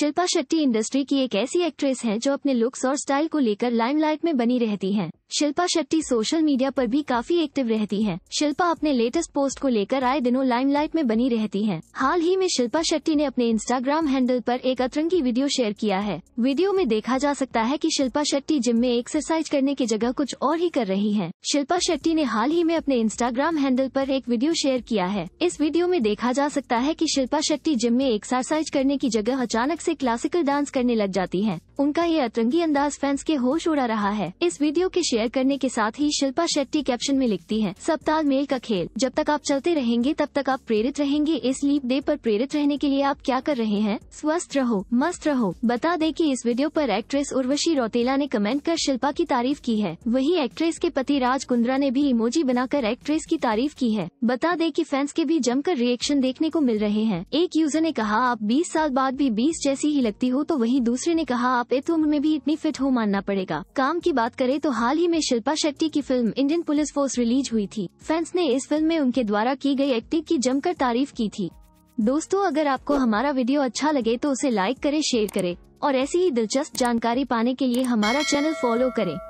Shilpa Shetty industry की एक ऐसी एक्ट्रेस हैं जो अपने लुक्स और स्टाइल को लेकर लाइमलाइट में बनी रहती हैं शिल्पा शेट्टी सोशल मीडिया पर भी काफी एक्टिव रहती हैं। शिल्पा अपने लेटेस्ट पोस्ट को लेकर आए दिनों लाइमलाइट में बनी रहती हैं। हाल ही में शिल्पा शेट्टी ने अपने इंस्टाग्राम हैंडल पर एक अतरंगी वीडियो शेयर किया है वीडियो में देखा जा सकता है कि शिल्पा शेट्टी जिम में एक्सरसाइज करने की जगह कुछ और ही कर रही है शिल्पा शेट्टी ने हाल ही में अपने इंस्टाग्राम हैंडल पर एक वीडियो शेयर किया है इस वीडियो में देखा जा सकता है की शिल्पा शेट्टी जिम में एक्सरसाइज करने की जगह अचानक ऐसी क्लासिकल डांस करने लग जाती है उनका ये अतरंगी अंदाज फैंस के होश उड़ा रहा है इस वीडियो के शेयर शेयर करने के साथ ही शिल्पा शेट्टी कैप्शन में लिखती है सप्ताह मेल का खेल जब तक आप चलते रहेंगे तब तक आप प्रेरित रहेंगे इस लीप डे पर प्रेरित रहने के लिए आप क्या कर रहे हैं स्वस्थ रहो मस्त रहो बता दें कि इस वीडियो पर एक्ट्रेस उर्वशी रौतेला ने कमेंट कर शिल्पा की तारीफ की है वही एक्ट्रेस के पति राज कुंद्रा ने भी इमोजी बनाकर एक्ट्रेस की तारीफ की है बता दें कि फैंस के भी जमकर रिएक्शन देखने को मिल रहे हैं एक यूजर ने कहा आप 20 साल बाद भी 20 जैसी ही लगती हो तो वही दूसरे ने कहा आप इत उम्र में भी इतनी फिट हो मानना पड़ेगा काम की बात करें तो हाल ही में शिल्पा शेट्टी की film Indian police force release हुई थी फैंस ने इस फिल्म में उनके द्वारा की गई एक्टिंग की जमकर तारीफ की थी दोस्तों अगर आपको हमारा वीडियो अच्छा लगे तो उसे लाइक करें शेयर करें और ऐसी ही दिलचस्प जानकारी पाने के लिए हमारा चैनल फॉलो करें